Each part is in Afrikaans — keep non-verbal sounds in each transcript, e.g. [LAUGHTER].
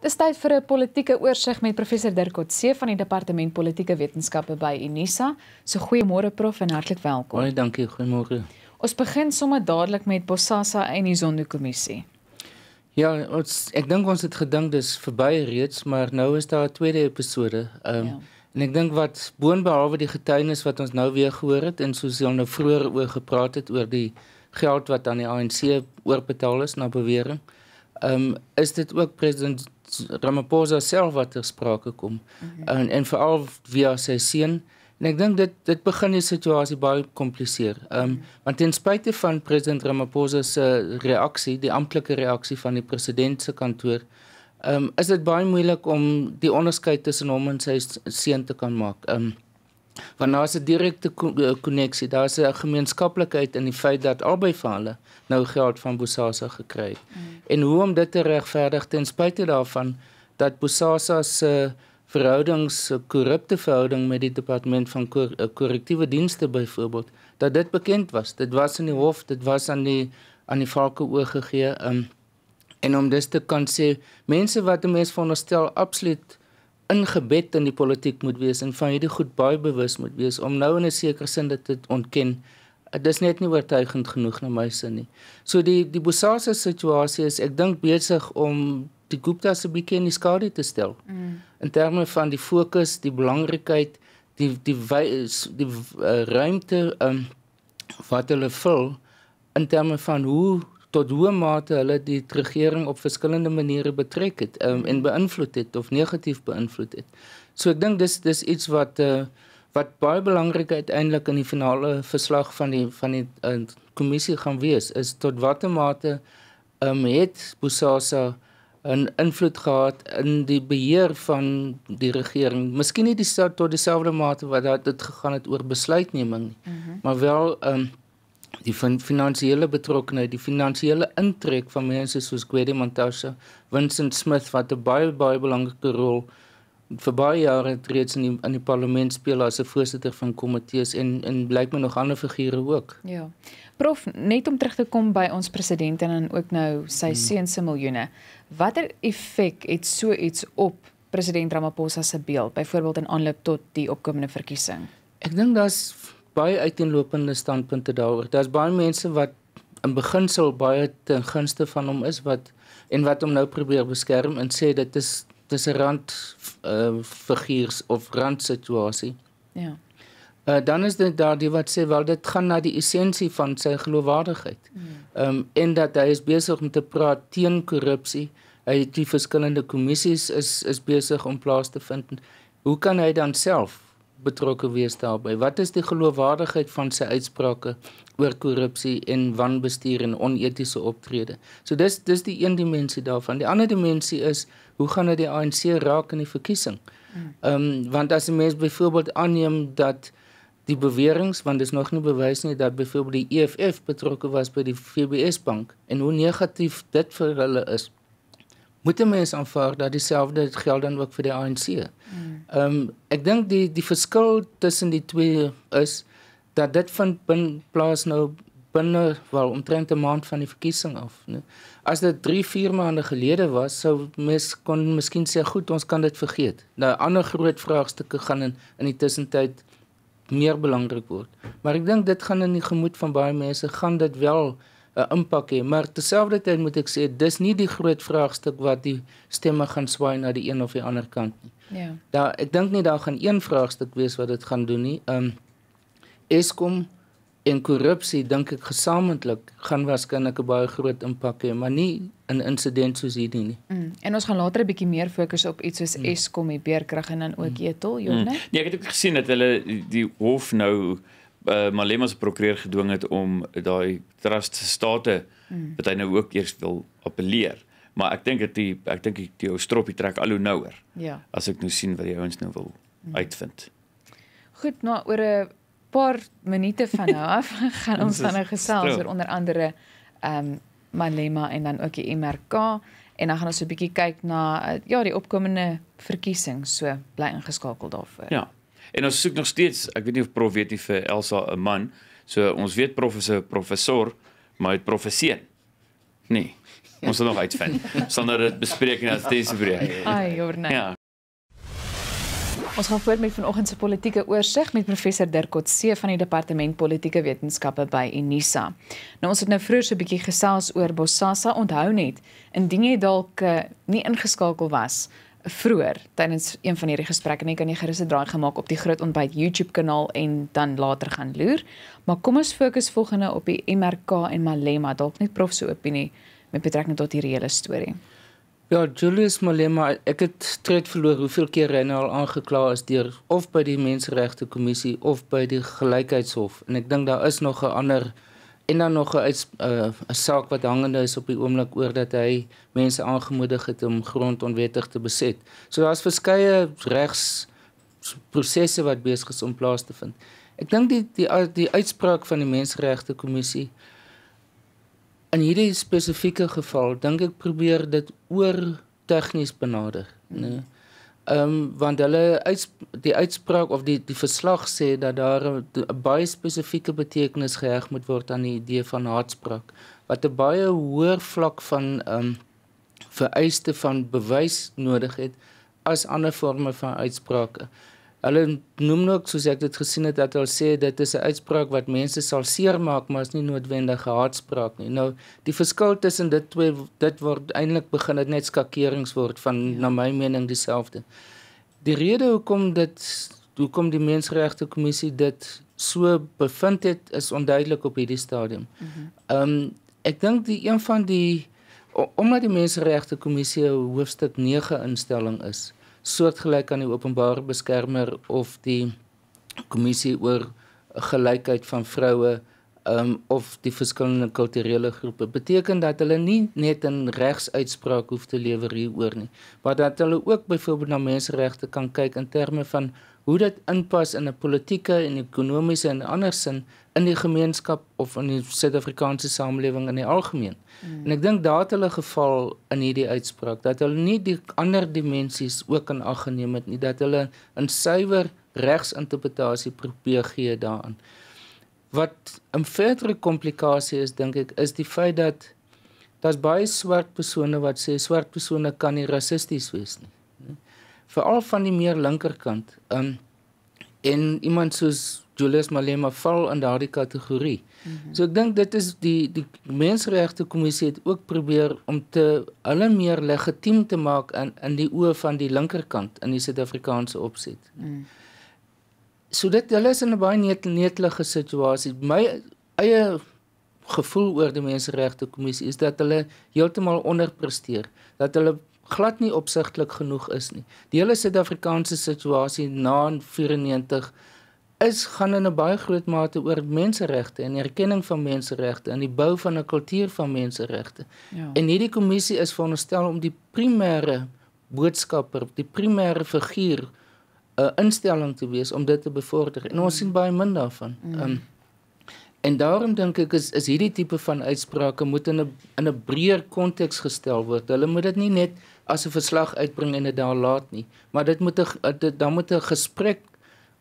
Dis tyd vir 'n politieke oorsig met professor Dirk Otse van die Departement Politieke Wetenskappe by Unisa. So goeiemôre prof en hartlik welkom. Baie dankie, goeiemôre. Ons begin sommer dadelik met Bosasa en die Zondo-kommissie. Ja, ons ek dink ons het gedink dis verby reeds, maar nou is daar 'n tweede episode. Ehm um, ja. en ek dink wat boonbehalwe die getuienis wat ons nou weer gehoor het en soos hulle nou vroeër oor gepraat het oor die geld wat aan die ANC oorbetaal is na bewering. Ehm um, is dit ook president Ramaphosa self wat ter sprake kom okay. Mhm. en en veral via sy seun en ek dink dit dit begin die situasie baie kompliseer. Ehm um, mhm. okay. want ten spyte van president Ramaphosa se reaksie, die amptelike reaksie van die president se kantoor, ehm um, is dit baie moeilik om die onderskeid tussen hom en sy seun te kan maak. Ehm um, Want daar's 'n direkte koneksie, co eh, daar's 'n gemeenskaplikheid in die feit dat albei van hulle nou geld van Bosasa gekry het. Mm. En hoe om dit te regverdig ten spyte daarvan dat Bosasa se eh, verhoudings korrupte eh, verhouding met die departement van korrektiewe dienste byvoorbeeld dat dit bekend was. Dit was in die hof, dit was aan die aan die valke oorgegee. Um, ehm, en om dit te kan sê, mense wat 'n mens veronderstel absoluut ingebed in die politiek moet wees en van hierdie goed baie bewus moet wees om nou in 'n sekere sin dit te ontken. Dit is net nie oortuigend genoeg na my sin nie. So die die Bosasa situasie is ek dink besig om die Gupta se bekennis skade te stel. Mm. In terme van die fokus, die belangrikheid, die die wys die, die uh, ruimte um, wat hulle vul in terme van hoe tot hoe mate hulle die regering op verskillende maniere betrek het um, en beïnvloed het of negatief beïnvloed het. So ek dink dis dis iets wat uh, wat baie belangrik uiteindelik in die finale verslag van die van die uh, kommissie gaan wees is tot watter mate um, het Bosasa 'n invloed gehad in die beheer van die regering. Miskien nie die tot dieselfde mate wat dit gegaan het oor besluitneming nie, mm -hmm. maar wel um, die fin finansiële betrokkeheid, die finansiële intrek van mense soos Gwede Montasha, Vincent Smith wat 'n baie baie belangrike rol vir baie jare reeds in die in die parlement speel as 'n voorsitter van komitees en en blyk my nog ander figure ook. Ja. Prof, net om terug te kom by ons president en dan ook nou sy hmm. seuns se miljoene. Watter effek het so iets op president Ramaphosa se beeld, byvoorbeeld in aanloop tot die opkomende verkiesing? Ek dink daar's baie uiteenlopende standpunte daaroor. Daar's baie mense wat in beginsel baie ten gunste van hom is wat en wat hom nou probeer beskerm en sê dit is dis 'n rand uh, figuurs of randsituasie. Ja. Uh, dan is dit daardie wat sê wel dit gaan na die essensie van sy geloofwaardigheid. Ja. Ehm mm. um, en dat hy is besig om te praat teen korrupsie. Hy het die verskillende kommissies is is besig om plaas te vind. Hoe kan hy dan self betrokke wees daarbey? Wat is die geloofwaardigheid van sy uitsprake oor korrupsie en wanbestuur en onetiese optrede? So dis dis die een dimensie daarvan. Die ander dimensie is hoe gaan dit die ANC raak in die verkiesing? Hmm. Ehm um, want as 'n mens byvoorbeeld aanneem dat die bewering, want dit is nog nie bewys nie dat byvoorbeeld die EFF betrokke was by die FBS bank en hoe negatief dit vir hulle is moet 'n mens aanvaar dat dieselfde geld dan ook vir die ANC. Mm. Ehm um, ek dink die die verskil tussen die twee is dat dit van bin plaas nou binne wel omtrent 'n maand van die verkiesing af, nee. As dit 3, 4 maande gelede was, sou mens kon miskien sê goed, ons kan dit vergeet. Nou ander groot vraagstukke gaan in in die tussentyd meer belangrik word. Maar ek dink dit gaan in die gemoed van baie mense gaan dit wel 'n impak hê, maar terselfdertyd moet ek sê dis nie die groot vraagstuk wat die stemme gaan swaai na die een of die ander kant nie. Ja. Daar ek dink nie daar gaan een vraagstuk wees wat dit gaan doen nie. Um Eskom en korrupsie dink ek gesamentlik gaan waarskynlik 'n baie groot impak hê, maar nie 'n insident soos hierdie nie. Mm. En ons gaan later 'n bietjie meer fokus op iets soos mm. Eskom, die beerkrag en dan ook mm. Etol, Jonne. Mm. Nee, ek het ook gesien dat hulle die hof nou uh, Malema se prokureur gedwing het om daai trust se state mm. wat hy nou ook eers wil appeleer. Maar ek dink dit ek dink die ou stroppie trek al hoe nouer. Ja. As ek nou sien wat die ouens nou wil mm. uitvind. Goed, na nou, oor 'n paar minute van nou [LAUGHS] af gaan ons dan nou gesels oor onder andere ehm um, Malema en dan ook die MRK en dan gaan ons so 'n bietjie kyk na eh, ja, die opkomende verkiesing. So bly ingeskakel daarvoor. Ja. En ons soek nog steeds, ek weet nie of prof weet nie vir Elsa 'n man. So ons weet prof is 'n professor, maar hy het professeën. Nee. Ons sal nog uitvind. [LAUGHS] Sonder dit bespreek nie as dit is. Ai, oor nee. Ja. Ons gaan voort met vanoggend se politieke oorsig met professor Dirk Otse van die Departement Politieke Wetenskappe by Unisa. Nou ons het nou vroeër so 'n bietjie gesels oor Bosasa. Onthou net, indien jy dalk eh, nie ingeskakel was vroeër tydens een van hierdie gesprekke net kan jy gerus 'n draai gemaak op die Groot Ontbyt YouTube kanaal en dan later gaan loer. Maar kom ons fokus volgende op die MRK en Malema, dalk net prof se opinie met betrekking tot hierdie hele storie. Ja, Julius Malema, ek het tred verloor hoeveel keer hy nou al aangekla is deur of by die Menseregte Kommissie of by die Gelykheidshof en ek dink daar is nog 'n ander en dan nog 'n eh, 'n saak wat hangende is op die oomblik oor dat hy mense aangemoedig het om grond onwettig te beset. So daar's verskeie regs prosesse wat besig is om plaas te vind. Ek dink die die die uitspraak van die menseregte kommissie in hierdie spesifieke geval dink ek probeer dit oor tegnies benader, mhm. né? Nee. Ehm um, want hulle uits, die uitspraak of die die verslag sê dat daar 'n baie spesifieke betekenis geheg moet word aan die idee van haatspraak wat 'n baie hoër vlak van ehm um, vereiste van bewys nodig het as ander forme van uitsprake. Hulle noem nou ook soos ek dit gesien het dat hulle sê dit is 'n uitspraak wat mense sal seermaak, maar is nie noodwendig haatspraak nie. Nou, die verskil tussen dit twee dit word eintlik begin dit net skakerings word van ja. na my mening dieselfde. Die rede hoekom dit hoekom die menseregte kommissie dit so bevind het is onduidelik op hierdie stadium. Mhm. Ehm mm um, ek dink die een van die omdat die menseregte kommissie 'n hoofstuk 9 instelling is soortgelyk aan die openbare beskermer of die kommissie oor gelykheid van vroue um, of die verskillende kulturele groepe beteken dat hulle nie net 'n regsuitspraak hoef te lewer hieroor nie maar dat hulle ook byvoorbeeld na menseregte kan kyk in terme van hoe dit inpas in 'n politieke en ekonomiese en ander sin in die gemeenskap of in die Suid-Afrikaanse samelewing in die algemeen. Mm. En ek dink daar het hulle geval in hierdie uitspraak dat hulle nie die ander dimensies ook in ag geneem het nie, dat hulle in suiwer regsinterpretasie probeer gee daaraan. Wat 'n verdere komplikasie is dink ek is die feit dat daar's baie swart persone wat sê swart persone kan nie rassisties wees nie. Veral van die meer linkerkant. Um en iemand soos dualisme alleen maar val in daardie kategorie. Mm -hmm. So ek dink dit is die die menseregte kommissie het ook probeer om te hulle meer legitiem te maak in in die oë van die linkerkant in die Suid-Afrikaanse opset. Mm. So dit hulle is in 'n baie net, netelige situasie. My eie gevoel oor die menseregte kommissie is dat hulle heeltemal onderpresteer, dat hulle glad nie opsigtelik genoeg is nie. Die hele Suid-Afrikaanse situasie na 94 is gaan in 'n baie groot mate oor menseregte en erkenning van menseregte en die bou van 'n kultuur van menseregte. Ja. En hierdie kommissie is veronderstel om die primêre boodskapper, die primêre figuur 'n uh, eh, instelling te wees om dit te bevorder. En ons mm. sien baie min daarvan. Mm. Um, en daarom dink ek is is hierdie tipe van uitsprake moet in 'n in 'n breër konteks gestel word. Hulle moet dit nie net as 'n verslag uitbring en dit daar laat nie, maar dit moet 'n dan moet 'n gesprek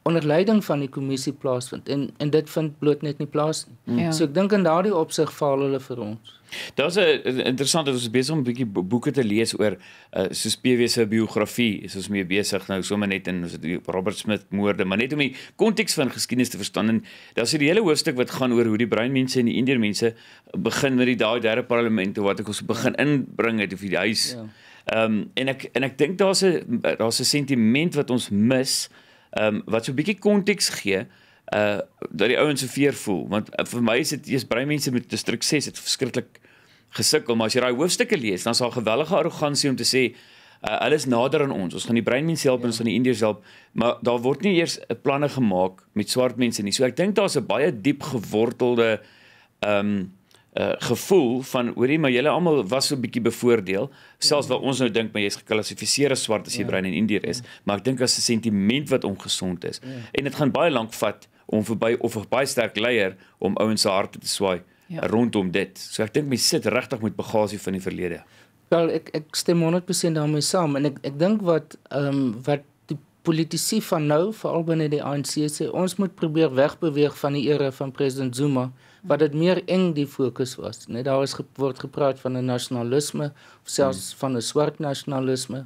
onder leiding van die kommissie plaasvind en en dit vind bloot net nie plaas nie. Mm. Ja. So ek dink in daardie opsig faal hulle vir ons. Daar's 'n interessante ons is besig om 'n bietjie boeke te lees oor uh, soos PW se biografie. Is ons is mee besig nou sommer net in ons Robert Smith moorde, maar net om die konteks van geskiedenis te verstaan. Daar's hierdie hele hoofstuk wat gaan oor hoe die breinmense en die indiermense begin met die daai derde parlement wat ek ons begin inbring het of die huis. Ja. Ehm ja. um, en ek en ek dink daar's 'n daar's 'n sentiment wat ons mis ehm um, wat so 'n bietjie konteks gee uh dat die ouens so veer voel want uh, vir my is dit jy's baie mense met destruksies het verskriklik gesukkel maar as jy daai hoofstukke lees dan sal gewellige arrogansie om te sê uh hulle is nader aan ons ons gaan die breinmense help ja. ons gaan die indiërs help maar daar word nie eers uh, planne gemaak met swart mense nie so ek dink daar's 'n baie diep gewortelde ehm um, Eh, gevoel van hoorie maar julle almal was so 'n bietjie bevoordeel selfs wat ons nou dink maar jy's geklassifiseer as swart as jy ja. bruin en indier is ja. maar ek dink as 'n sentiment wat ongesond is ja. en dit gaan baie lank vat om verby of 'n baie sterk leier om ouens se harte te swaai ja. rondom dit so ek dink mense sit regtig met bagasie van die verlede wel ek ek stem 100% daarmee saam en ek ek dink wat ehm um, wat die politici van nou veral binne die ANC sê ons moet probeer wegbeweeg van die era van president Zuma wat dit meer eng die fokus was. Net daar is ge word gepraat van 'n nasionalisme of hmm. selfs hmm. van 'n swart nasionalisme.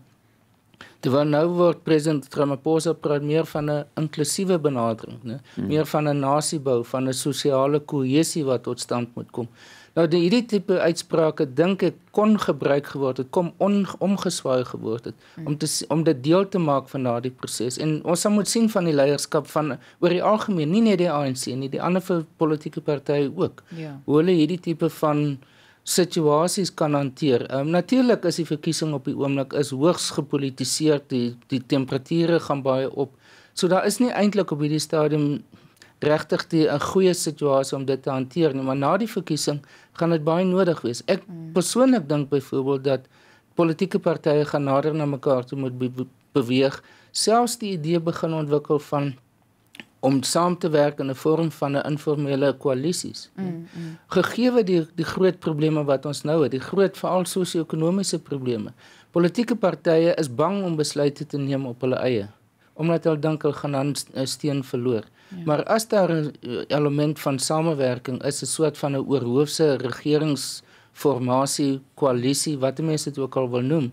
Terwyl nou word president Ramaphosa praat meer van 'n inklusiewe benadering, né? Hmm. Meer van 'n nasiebou, van 'n sosiale kohesie wat tot stand moet kom. Nou die hierdie tipe uitsprake dink ek kon gebruik geword het, kom on, omgeswaai geword het hmm. om te om dit deel te maak van daardie proses. En ons sal moet sien van die leierskap van oor die algemeen, nie net die ANC nie, die ander politieke partye ook. Ja. Hoe hulle hierdie tipe van situasies kan hanteer. Um, Natuurlik is die verkiesing op die oomblik is hoogs gepolitiseer. Die die temperature gaan baie op. So daar is nie eintlik op hierdie stadium regtig die 'n goeie situasie om dit te hanteer nie, maar na die verkiesing gaan dit baie nodig wees. Ek mm. persoonlik dink byvoorbeeld dat politieke partye gaan nader na mekaar toe moet beweeg. Selfs die idee begin ontwikkel van om saam te werk in 'n vorm van 'n informele koalisies. Mm, mm. Gegeewe die die groot probleme wat ons nou het, die groot veral sosio-ekonomiese probleme. Politieke partye is bang om besluite te neem op hulle eie omdat hulle dink hulle gaan dan 'n eh, steen verloor. Ja. Maar as daar 'n eh, element van samewerking is, 'n soort van 'n oorhoofse regeringsformasie, koalisie, wat mense dit ook al wil noem,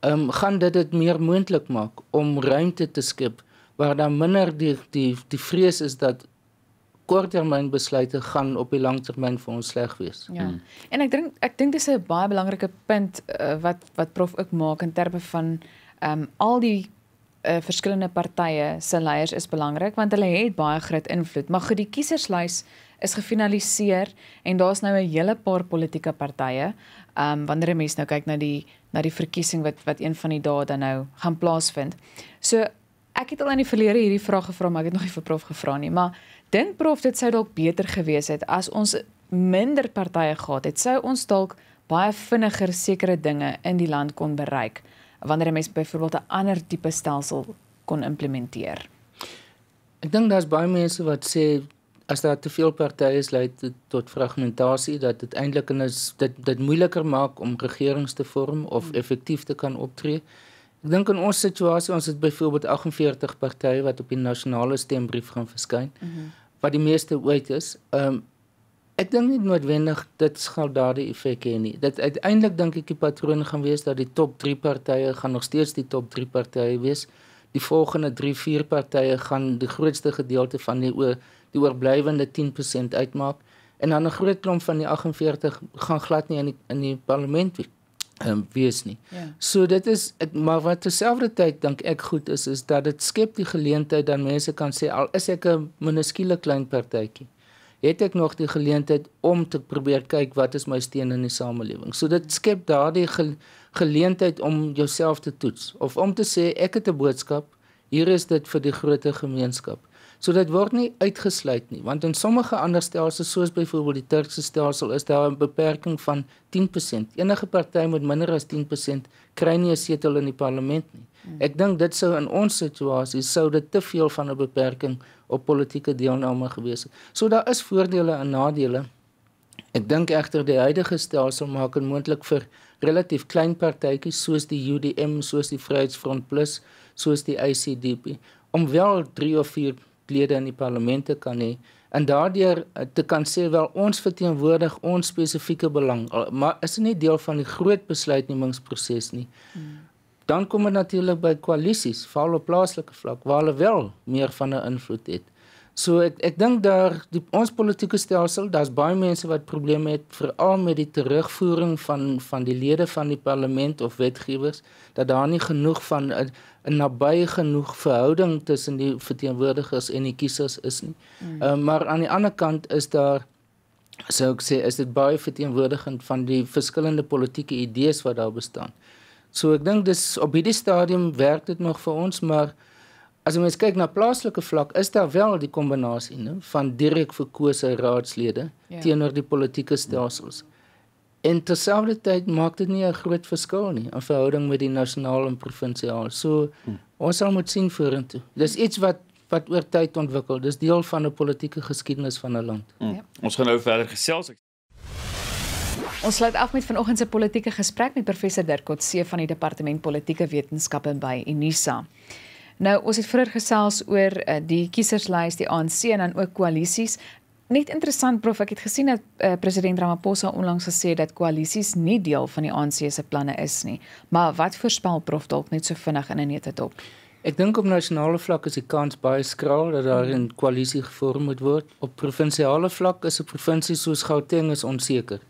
ehm um, gaan dit dit meer moontlik maak om ruimte te skep waar dan minder die die die vrees is dat korttermynbesluite gaan op die langtermyn vir ons sleg wees. Ja. Hmm. En ek dink ek dink dis 'n baie belangrike punt uh, wat wat prof ook maak in terme van ehm um, al die uh, verskillende partye se leiers is belangrik want hulle het baie groot invloed. Maar goed, die kieserslys is gefinaliseer en daar's nou 'n hele paar politieke partye. Ehm um, wanneer 'n mens nou kyk na die na die verkiesing wat wat een van die dae dan nou gaan plaasvind. So ek het al in die verlede hierdie vraag gevra maar ek het nog nie vir prof gevra nie maar dink prof dit sou dalk beter gewees het as ons minder partye gehad het sou ons dalk baie vinniger sekere dinge in die land kon bereik wanneer 'n mens byvoorbeeld 'n ander tipe stelsel kon implementeer ek dink daar's baie mense wat sê as daar te veel partye is lei dit tot fragmentasie dat dit eintlik en is dit dit moeiliker maak om regerings te vorm of hmm. effektief te kan optree Ek dink in ons situasie ons het byvoorbeeld 48 partye wat op die nasionale stembrief gaan verskyn mm -hmm. wat die meeste ooit is. Ehm um, ek dink nie noodwendig dit sal daardie effek hê nie. Dit uiteindelik dink ek die patroon gaan wees dat die top 3 partye gaan nog steeds die top 3 partye wees. Die volgende 3, 4 partye gaan die grootste gedeelte van die oor, die oorblywende 10% uitmaak en dan 'n groot klomp van die 48 gaan glad nie in die, in die parlement wees um, wees nie. Ja. So dit is ek maar wat terselfdertyd dink ek goed is is dat dit skep die geleentheid dat mense kan sê al is ek 'n minuskiele klein partytjie het ek nog die geleentheid om te probeer kyk wat is my steen in die samelewing. So dit skep daardie ge geleentheid om jouself te toets of om te sê ek het 'n boodskap. Hier is dit vir die groter gemeenskap. So dit word nie uitgesluit nie, want in sommige ander stelsels soos byvoorbeeld die Turkse stelsel is daar 'n beperking van 10%. Enige party met minder as 10% kry nie 'n setel in die parlement nie. Hmm. Ek dink dit sou in ons situasie sou dit te veel van 'n beperking op politieke deelname gewees het. So daar is voordele en nadele. Ek dink egter die huidige stelsel maak dit moontlik vir relatief klein partytjies soos die UDM, soos die Vryheidsfront Plus, soos die ICDP om wel 3 of 4 lede in die parlemente kan hê en daardeur eh, te kan sê wel ons verteenwoordig ons spesifieke belang maar is dit nie deel van die groot besluitnemingsproses nie. Hmm. Dan kom dit natuurlik by koalisies, veral op plaaslike vlak waar hulle wel meer van 'n invloed het. So ek ek dink daar die ons politieke stelsel, daar's baie mense wat probleme het veral met die terugvoering van van die lede van die parlement of wetgewers dat daar nie genoeg van 'n naby genoeg verhouding tussen die verteenwoordigers en die kiesers is nie. Mm. Uh, maar aan die ander kant is daar sou ek sê is dit baie verteenwoordigend van die verskillende politieke idees wat daar bestaan. So ek dink dis op hierdie stadium werk dit nog vir ons, maar as ons kyk na plaaslike vlak, is daar wel die kombinasie, né, van direk verkose raadslede ja. teenoor die politieke stelsels. En terselfdertyd maak dit nie 'n groot verskil nie in verhouding met die nasionaal en provinsiaal. So hmm. ons sal moet sien vorentoe. Dis iets wat wat oor tyd ontwikkel. Dis deel van 'n politieke geskiedenis van 'n land. Hm. Ja. Ons gaan nou verder gesels. Ons sluit af met vanoggend se politieke gesprek met professor Dirk Coetzee van die Departement Politieke Wetenskappe by Unisa. Nou ons het vroeër gesels oor uh, die kieserslys, die ANC en dan ook koalisies. Net interessant prof, ek het gesien dat uh, president Ramaphosa onlangs gesê dat koalisies nie deel van die ANC se planne is nie. Maar wat voorspel prof dalk net so vinnig in 'n net het op? Ek dink op nasionale vlak is die kans baie skraal dat daar mm. 'n koalisie gevorm moet word. Op provinsiale vlak is 'n provinsie soos Gauteng is onseker.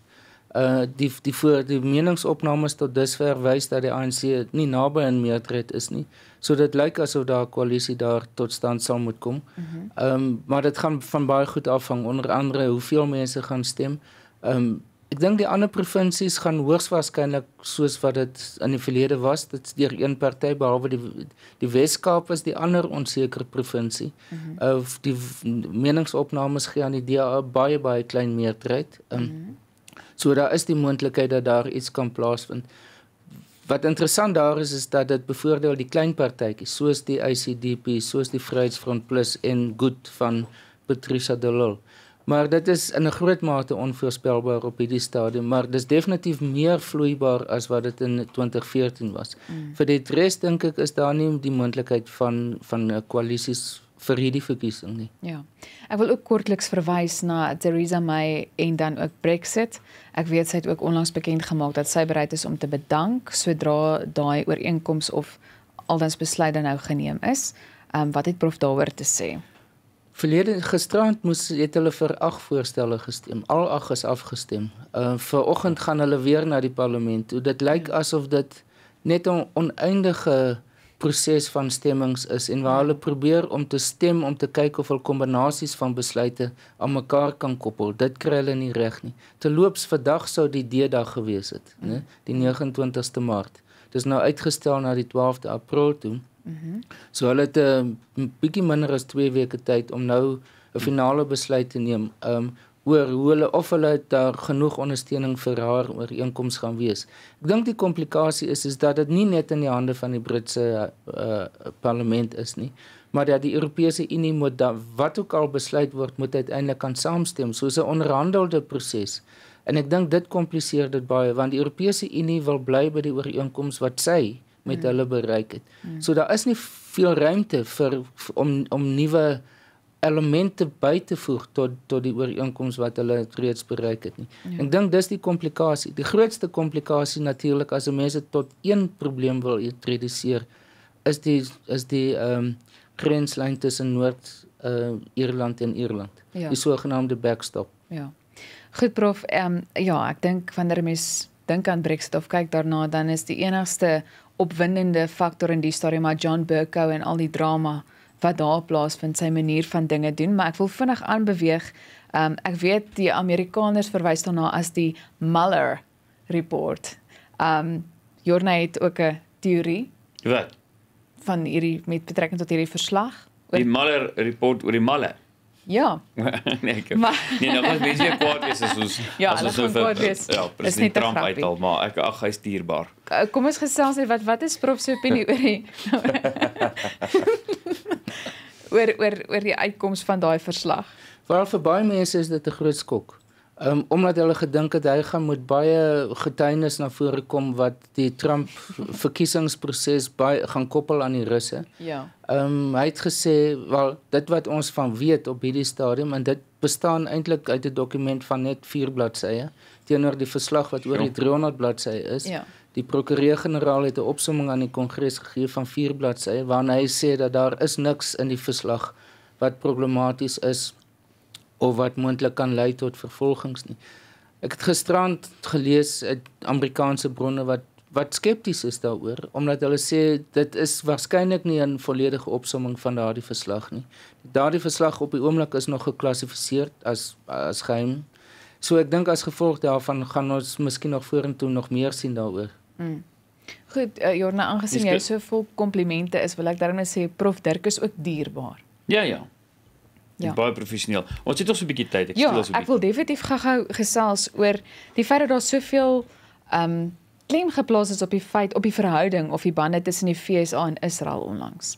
Uh, die die voor die meningsopnames tot dusver wys dat die ANC nie naby in meerderheid is nie. So dit lyk asof daar 'n koalisie daar tot stand sal moet kom. Mhm. Ehm mm um, maar dit gaan van baie goed afhang onder andere hoeveel mense gaan stem. Ehm um, ek dink die ander provinsies gaan hoogs waarskynlik soos wat dit in die verlede was, dit deur een party behalwe die die Wes-Kaap was die ander onseker provinsie. Mhm. Of mm -hmm. uh, die meningsopnames gee aan die DA baie baie klein meerderheid. Ehm um, mm So daar is die moontlikheid dat daar iets kan plaasvind. Wat interessant daar is is dat dit bevoordeel die klein partytjies soos die ICDP, soos die Vryheidsfront Plus en Good van Patricia de Lille. Maar dit is in 'n groot mate onvoorspelbaar op hierdie stadium, maar dis definitief meer vloeibaar as wat dit in 2014 was. Mm. Vir die res dink ek is daar nie die moontlikheid van van 'n koalisies vir hierdie verkiesing nie. Ja. Ek wil ook kortliks verwys na Theresa May en dan ook Brexit. Ek weet sy het ook onlangs bekend gemaak dat sy bereid is om te bedank sodra daai ooreenkoms of aldans besluit dan nou geneem is. Ehm um, wat het prof daaroor te sê? Verlede gisterand moes het hulle vir ag voorstelle gestem. Al ag is afgestem. Ehm uh, vanoggend gaan hulle weer na die parlement. Dit lyk asof dit net 'n on, oneindige proses van stemmings is en waar hulle probeer om te stem om te kyk of hulle kombinasies van besluite aan mekaar kan koppel. Dit kry hulle nie reg nie. Te loops vandag sou die D-dag gewees het, né? Die 29ste Maart. Dis nou uitgestel na die 12de April toe. Mhm. So hulle het 'n ehm, bietjie minder as 2 weke tyd om nou 'n finale besluit te neem. Ehm um, oor hoe hulle of hulle daar genoeg ondersteuning vir haar ooreenkoms gaan wees. Ek dink die komplikasie is is dat dit nie net in die hande van die Britse uh, parlement is nie, maar dat die Europese Unie moet da, wat ook al besluit word moet uiteindelik kan saamstem soos 'n onderhandelde proses. En ek dink dit kompliseer dit baie want die Europese Unie wil bly by die ooreenkoms wat sy met hmm. hulle bereik het. Hmm. So daar is nie veel ruimte vir, vir om om nuwe elemente by te voeg tot tot die ooreenkoms wat hulle reeds bereik het nie. Ja. Ek dink dis die komplikasie. Die grootste komplikasie natuurlik as 'n mens dit tot een probleem wil reduseer is die is die ehm um, grenslyn tussen Noord uh Ierland en Ierland. Ja. Die sogenaamde backstop. Ja. Goed prof, ehm um, ja, ek dink wanneer 'n mens dink aan Brexit of kyk daarna, dan is die enigste opwindende faktor in die storie maar John Burko en al die drama wat daar plaasvind sy manier van dinge doen, maar ek wil vinnig aanbeweeg. Um ek weet die Amerikaners verwys daarna as die Mueller report. Um Jorna het ook 'n teorie. Wat? Van hierdie met betrekking tot hierdie verslag? Oor... Die Mueller report oor die Mueller [LAUGHS] Ja. [LAUGHS] nee, maar... nee, nou was jy kwaad is as ons [LAUGHS] ja, as ons so ver. Ja, is nie Trump uithaal, maar ek ag hy's dierbaar. Eh, kom ons gesels net wat wat is prof se opinie oor die [LAUGHS] oor oor oor die uitkoms van daai verslag. Wel vir baie mense is dit 'n groot skok. Um omdat hulle gedink het hy gaan moet baie getuienis na vore kom wat die Trump verkiesingsproses baie gaan koppel aan die Russe. Ja. Um hy het gesê wel dit wat ons van weet op hierdie stadium en dit bestaan eintlik uit 'n dokument van net 4 bladsye teenoor die verslag wat oor die 300 ja. bladsye is. Ja. Die prokureur-generaal het 'n opsomming aan die kongres gegee van 4 bladsye waarin hy sê dat daar is niks in die verslag wat problematies is of wat moontlik kan lei tot vervolgings nie. Ek het gisterand gelees uit Amerikaanse bronne wat wat skepties is daaroor omdat hulle sê dit is waarskynlik nie 'n volledige opsomming van daardie verslag nie. Daardie verslag op die oomblik is nog geklassifiseer as as geheim. Uh So ek dink as gevolg daarvan gaan ons miskien nog vorentoe nog meer sien daaroor. Mm. Goed, uh, Jorna, aangesien jy so vol komplimente is, wil ek daarmee sê Prof Dirk is ook dierbaar. Ja, ja. Ja. Baie professioneel. Ons het nog so 'n bietjie tyd, ek ja, stel so 'n bietjie. Ek wil definitief gou-gou gesels oor die feit dat daar soveel ehm um, klem geplaas is op die feit op die verhouding of die bande tussen die FSA en Israel onlangs.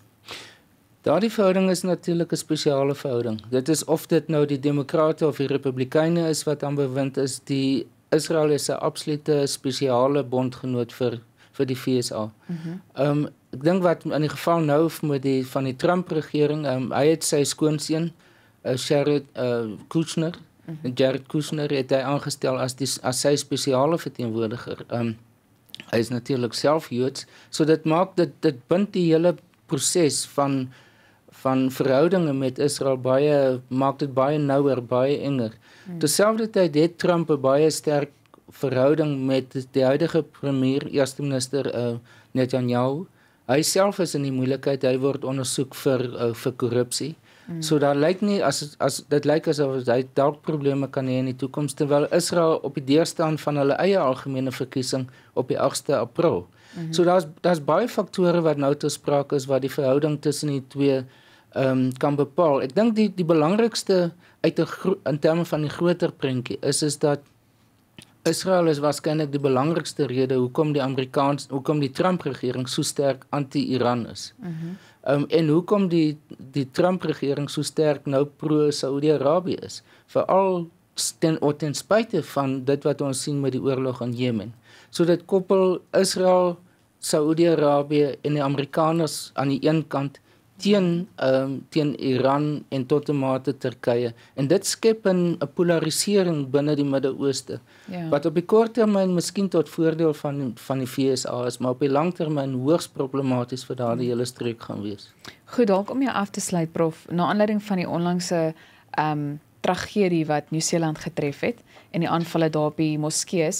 Daardie verhouding is natuurlik 'n spesiale verhouding. Dit is of dit nou die demokrate of die republikeine is wat aan bewind is, die Israel is 'n absolute spesiale bondgenoot vir vir die FSA. Mhm. Ehm mm um, ek dink wat in die geval nou met die van die Trump regering, ehm um, hy het sy skoonseun, uh, eh, Jared uh, eh, Kushner, mm -hmm. Jared Kushner het hy aangestel as die as sy spesiale verteenwoordiger. Ehm um, hy is natuurlik self Joods, so dit maak dit dit bind die hele proses van van verhoudinge met Israel baie maak dit baie nouer, baie enger. Hmm. Terselfdertyd het Trump 'n baie sterk verhouding met die huidige premier, eerste minister uh, Netanyahu. Hy self is in die moeilikheid, hy word ondersoek vir uh, vir korrupsie. Hmm. So daar lyk nie as as dit lyk asof hy dalk probleme kan hê in die toekoms terwyl Israel op die deurstaan van hulle eie algemene verkiesing op die 8ste April. Mm -hmm. So daar's daar's baie faktore wat nou te sprake is wat die verhouding tussen die twee um, kan bepaal. Ek dink die die belangrikste uit 'n in terme van die groter prentjie is is dat Israel is waarskynlik die belangrikste rede hoekom die Amerikaans hoekom die Trump regering so sterk anti-Iran is. Mm -hmm. um, en hoekom die die Trump regering so sterk nou pro Saudi-Arabië is, veral ten ten spyte van dit wat ons sien met die oorlog in Jemen. So dit koppel Israel, Saudi-Arabië en die Amerikaners aan die een kant teen ehm um, teen Iran en tot 'n mate Turkye. En dit skep 'n 'n polarisering binne die Midde-Ooste. Ja. Wat op die kort termyn miskien tot voordeel van van die FSA is, maar op die lang termyn hoogs problematies vir daardie hmm. hele streek gaan wees. Goed, dalk om jou af te sluit prof, na aanleiding van die onlangse ehm um, tragedie wat Nieu-Seeland getref het en die aanvalle daarby moskeeë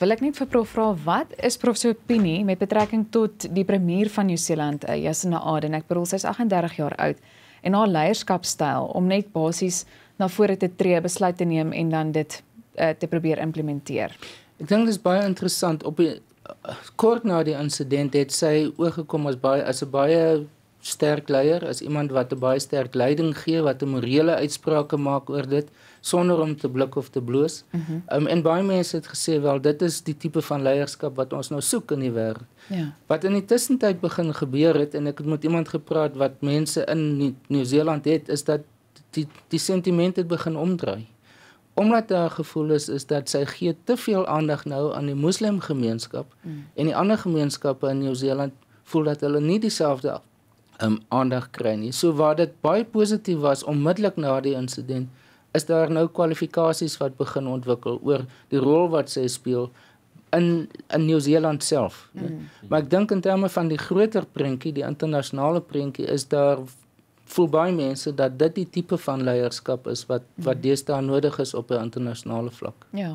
wil ek net vir prof vra wat is prof se opinie met betrekking tot die premier van Nieu-Seeland, eh, Jacinda Ardern. Ek bedoel sy's 38 jaar oud en haar leierskapstyl om net basies na vore te tree, besluit te neem en dan dit uh, te probeer implementeer. Ek dink dit is baie interessant op die, eh, kort na die insident het sy oorgekom as baie as 'n baie sterk leier, as iemand wat 'n baie sterk leiding gee, wat 'n morele uitsprake maak oor dit sonder om te blik of te bloos. Mm -hmm. um, en baie mense het gesê wel dit is die tipe van leierskap wat ons nou soek in die wêreld. Ja. Wat in die tussentyd begin gebeur het en ek het met iemand gepraat wat mense in Nieu-Seeland het, is dat die die sentiment het begin omdraai. Omdat daar gevoel is is dat sy gee te veel aandag nou aan die moslim gemeenskap mm. en die ander gemeenskappe in Nieu-Seeland voel dat hulle nie dieselfde um, aandag kry nie. So waar dit baie positief was onmiddellik na die insident, is daar nou kwalifikasies wat begin ontwikkel oor die rol wat sy speel in in Nieu-Seeland self. Mm. Maar ek dink in terme van die groter prentjie, die internasionale prentjie is daar voel baie mense dat dit die tipe van leierskap is wat hmm. wat deesdae nodig is op 'n internasionale vlak. Ja.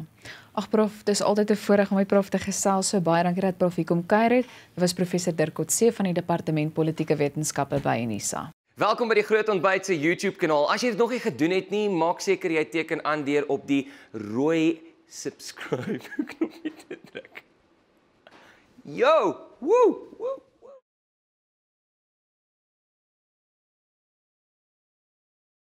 Ag prof, dis altyd 'n voorreg om my prof te gesels. So baie dankie dat prof hier kom kuier het. Dit was professor Dirk Otse van die Departement Politieke Wetenskappe by UNISA. Welkom by die Groot Ontbyt se YouTube kanaal. As jy dit nog nie gedoen het nie, maak seker jy teken aan deur op die rooi subscribe [LAUGHS] knop te druk. Yo! Woo! Woo!